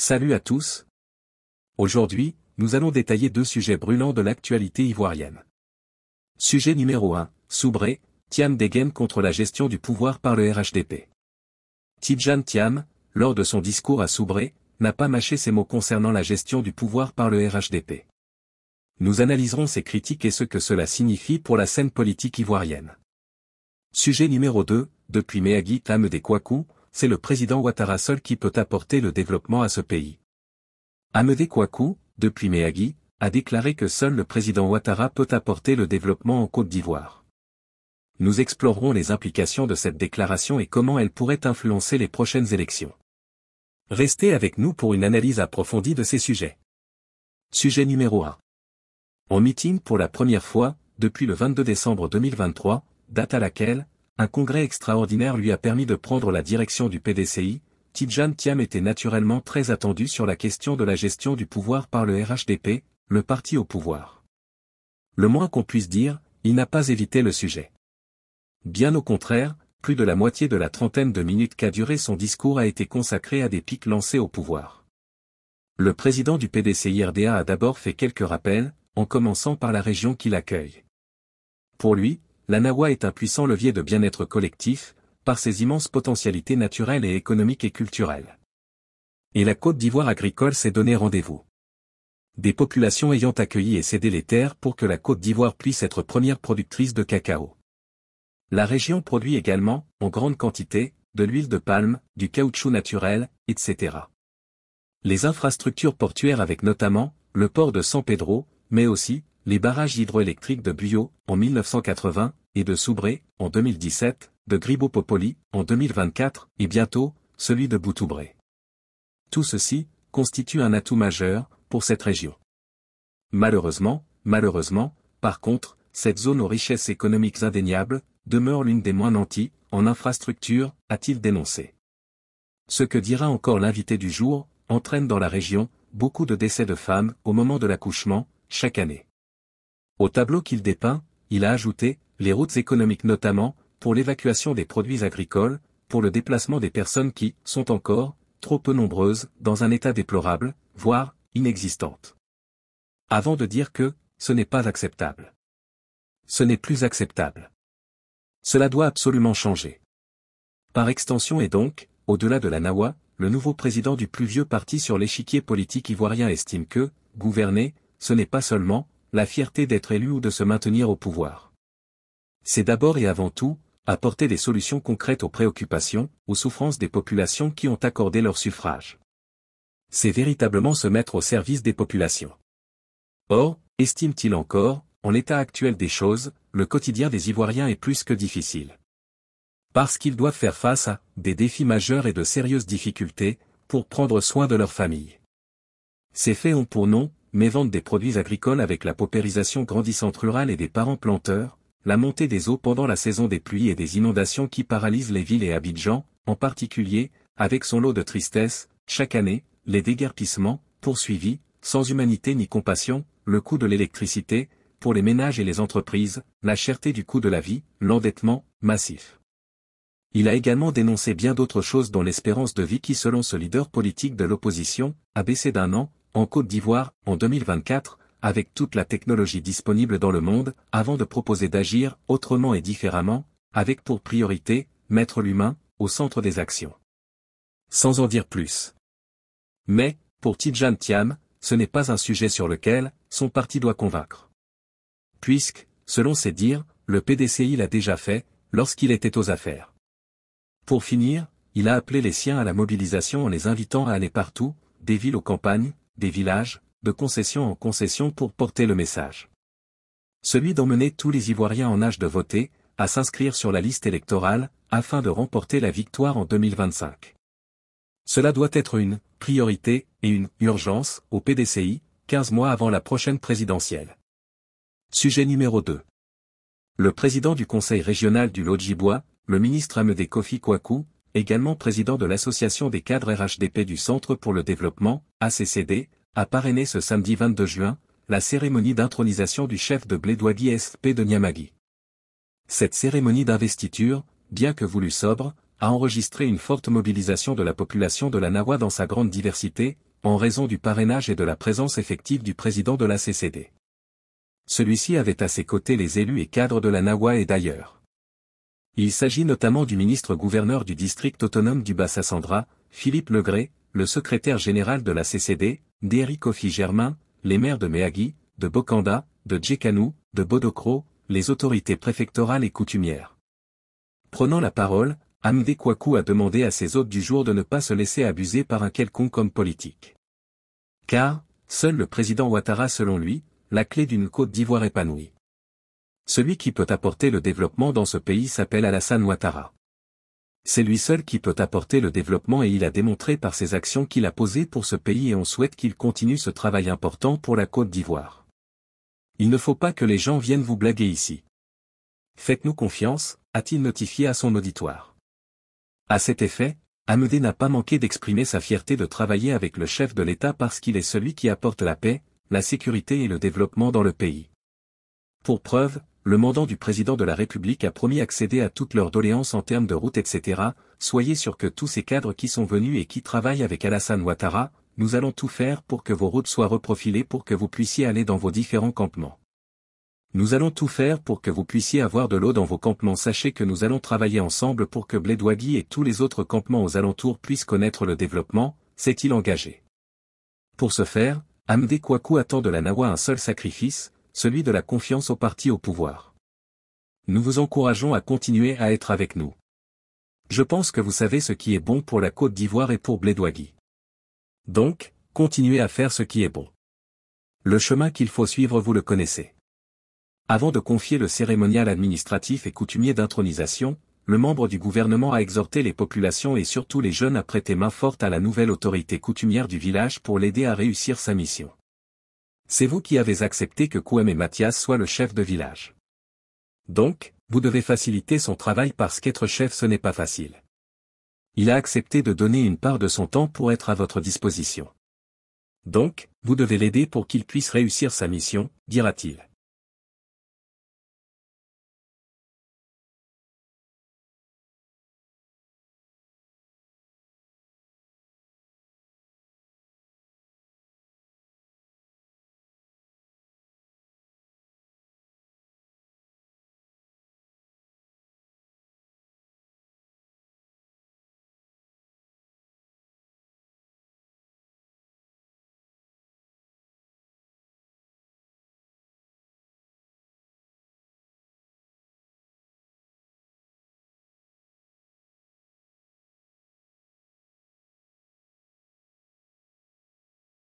Salut à tous. Aujourd'hui, nous allons détailler deux sujets brûlants de l'actualité ivoirienne. Sujet numéro 1, Soubré, Tiam dégaine contre la gestion du pouvoir par le RHDP. Tidjane Tiam, lors de son discours à Soubré, n'a pas mâché ses mots concernant la gestion du pouvoir par le RHDP. Nous analyserons ses critiques et ce que cela signifie pour la scène politique ivoirienne. Sujet numéro 2, depuis Mehagi Tam des Kwaku, c'est le président Ouattara seul qui peut apporter le développement à ce pays. Amede Kouakou, depuis Mehagi, a déclaré que seul le président Ouattara peut apporter le développement en Côte d'Ivoire. Nous explorerons les implications de cette déclaration et comment elle pourrait influencer les prochaines élections. Restez avec nous pour une analyse approfondie de ces sujets. Sujet numéro 1. En meeting pour la première fois, depuis le 22 décembre 2023, date à laquelle, un congrès extraordinaire lui a permis de prendre la direction du PDCI, Tidjane Thiam était naturellement très attendu sur la question de la gestion du pouvoir par le RHDP, le parti au pouvoir. Le moins qu'on puisse dire, il n'a pas évité le sujet. Bien au contraire, plus de la moitié de la trentaine de minutes qu'a duré son discours a été consacrée à des pics lancés au pouvoir. Le président du PDCI-RDA a d'abord fait quelques rappels, en commençant par la région qui l'accueille. Pour lui, la Nawa est un puissant levier de bien-être collectif, par ses immenses potentialités naturelles et économiques et culturelles. Et la Côte d'Ivoire agricole s'est donné rendez-vous. Des populations ayant accueilli et cédé les terres pour que la Côte d'Ivoire puisse être première productrice de cacao. La région produit également, en grande quantité, de l'huile de palme, du caoutchouc naturel, etc. Les infrastructures portuaires avec notamment, le port de San Pedro, mais aussi, les barrages hydroélectriques de Buyo, en 1980, et de Soubré, en 2017, de Gribopopoli, en 2024, et bientôt, celui de Boutoubré. Tout ceci, constitue un atout majeur, pour cette région. Malheureusement, malheureusement, par contre, cette zone aux richesses économiques indéniables, demeure l'une des moins nanties, en infrastructures, a-t-il dénoncé. Ce que dira encore l'invité du jour, entraîne dans la région, beaucoup de décès de femmes, au moment de l'accouchement, chaque année. Au tableau qu'il dépeint, il a ajouté, les routes économiques notamment, pour l'évacuation des produits agricoles, pour le déplacement des personnes qui sont encore, trop peu nombreuses, dans un état déplorable, voire inexistante. Avant de dire que, ce n'est pas acceptable. Ce n'est plus acceptable. Cela doit absolument changer. Par extension et donc, au-delà de la Nawa, le nouveau président du plus vieux parti sur l'échiquier politique ivoirien estime que, gouverner, ce n'est pas seulement, la fierté d'être élu ou de se maintenir au pouvoir c'est d'abord et avant tout, apporter des solutions concrètes aux préoccupations, aux souffrances des populations qui ont accordé leur suffrage. C'est véritablement se mettre au service des populations. Or, estime-t-il encore, en l'état actuel des choses, le quotidien des Ivoiriens est plus que difficile. Parce qu'ils doivent faire face à des défis majeurs et de sérieuses difficultés, pour prendre soin de leur famille. Ces faits ont pour nom, mais vendre des produits agricoles avec la paupérisation grandissante rurale et des parents planteurs, la montée des eaux pendant la saison des pluies et des inondations qui paralysent les villes et Abidjan, en particulier, avec son lot de tristesse, chaque année, les déguerpissements, poursuivis, sans humanité ni compassion, le coût de l'électricité, pour les ménages et les entreprises, la cherté du coût de la vie, l'endettement, massif. Il a également dénoncé bien d'autres choses dont l'espérance de vie qui selon ce leader politique de l'opposition, a baissé d'un an, en Côte d'Ivoire, en 2024, avec toute la technologie disponible dans le monde, avant de proposer d'agir autrement et différemment, avec pour priorité, mettre l'humain, au centre des actions. Sans en dire plus. Mais, pour Tidjan Thiam, ce n'est pas un sujet sur lequel, son parti doit convaincre. Puisque, selon ses dires, le PDCI l'a déjà fait, lorsqu'il était aux affaires. Pour finir, il a appelé les siens à la mobilisation en les invitant à aller partout, des villes aux campagnes, des villages, de concession en concession pour porter le message. Celui d'emmener tous les Ivoiriens en âge de voter, à s'inscrire sur la liste électorale, afin de remporter la victoire en 2025. Cela doit être une priorité et une urgence au PDCI, 15 mois avant la prochaine présidentielle. Sujet numéro 2. Le président du Conseil régional du Lodjibwa, le ministre Ahmedé Kofi Kouakou, également président de l'Association des cadres RHDP du Centre pour le développement, ACCD, a parrainé ce samedi 22 juin, la cérémonie d'intronisation du chef de Blédouagui SP de Niamagui. Cette cérémonie d'investiture, bien que voulue sobre, a enregistré une forte mobilisation de la population de la Nawa dans sa grande diversité, en raison du parrainage et de la présence effective du président de la CCD. Celui-ci avait à ses côtés les élus et cadres de la Nawa et d'ailleurs. Il s'agit notamment du ministre-gouverneur du district autonome du Bas-Sassandra, Philippe Legré, le secrétaire général de la CCD, d'Eric Kofi Germain, les maires de Meaghi, de Bokanda, de Djekanou, de Bodokro, les autorités préfectorales et coutumières. Prenant la parole, Amdé a demandé à ses hôtes du jour de ne pas se laisser abuser par un quelconque homme politique. Car, seul le président Ouattara selon lui, la clé d'une Côte d'Ivoire épanouie. Celui qui peut apporter le développement dans ce pays s'appelle Alassane Ouattara. C'est lui seul qui peut apporter le développement et il a démontré par ses actions qu'il a posé pour ce pays et on souhaite qu'il continue ce travail important pour la Côte d'Ivoire. Il ne faut pas que les gens viennent vous blaguer ici. Faites-nous confiance, a-t-il notifié à son auditoire. À cet effet, Amédée n'a pas manqué d'exprimer sa fierté de travailler avec le chef de l'État parce qu'il est celui qui apporte la paix, la sécurité et le développement dans le pays. Pour preuve, le mandant du président de la République a promis accéder à toutes leurs doléances en termes de routes etc., soyez sûr que tous ces cadres qui sont venus et qui travaillent avec Alassane Ouattara, nous allons tout faire pour que vos routes soient reprofilées pour que vous puissiez aller dans vos différents campements. Nous allons tout faire pour que vous puissiez avoir de l'eau dans vos campements. Sachez que nous allons travailler ensemble pour que Blédouagui et tous les autres campements aux alentours puissent connaître le développement, s'est-il engagé. Pour ce faire, Amdé Kwaku attend de la Nawa un seul sacrifice, celui de la confiance au parti au pouvoir. Nous vous encourageons à continuer à être avec nous. Je pense que vous savez ce qui est bon pour la Côte d'Ivoire et pour Blédouagui. Donc, continuez à faire ce qui est bon. Le chemin qu'il faut suivre vous le connaissez. Avant de confier le cérémonial administratif et coutumier d'intronisation, le membre du gouvernement a exhorté les populations et surtout les jeunes à prêter main forte à la nouvelle autorité coutumière du village pour l'aider à réussir sa mission. C'est vous qui avez accepté que Kouem et Mathias soient le chef de village. Donc, vous devez faciliter son travail parce qu'être chef ce n'est pas facile. Il a accepté de donner une part de son temps pour être à votre disposition. Donc, vous devez l'aider pour qu'il puisse réussir sa mission, dira-t-il.